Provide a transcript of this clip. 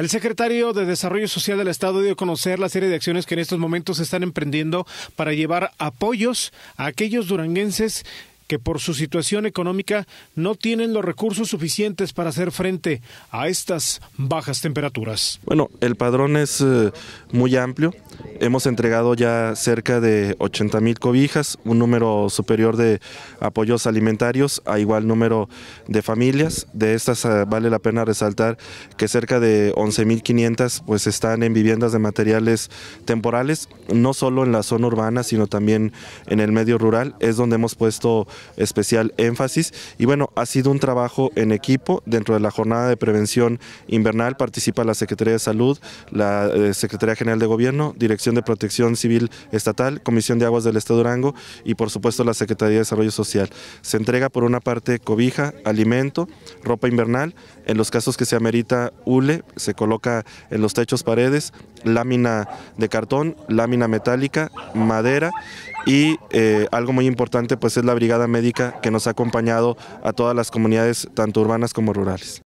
El secretario de Desarrollo Social del Estado dio a conocer la serie de acciones que en estos momentos se están emprendiendo para llevar apoyos a aquellos duranguenses que por su situación económica no tienen los recursos suficientes para hacer frente a estas bajas temperaturas. Bueno, el padrón es eh, muy amplio. Hemos entregado ya cerca de 80 mil cobijas, un número superior de apoyos alimentarios a igual número de familias. De estas eh, vale la pena resaltar que cerca de 11.500 pues están en viviendas de materiales temporales, no solo en la zona urbana, sino también en el medio rural. Es donde hemos puesto especial énfasis. Y bueno, ha sido un trabajo en equipo. Dentro de la jornada de prevención invernal participa la Secretaría de Salud, la eh, Secretaría General de Gobierno, Dirección de Protección Civil Estatal, Comisión de Aguas del Estado Durango y por supuesto la Secretaría de Desarrollo Social. Se entrega por una parte cobija, alimento, ropa invernal, en los casos que se amerita hule, se coloca en los techos paredes, lámina de cartón, lámina metálica, madera y eh, algo muy importante pues es la brigada médica que nos ha acompañado a todas las comunidades tanto urbanas como rurales.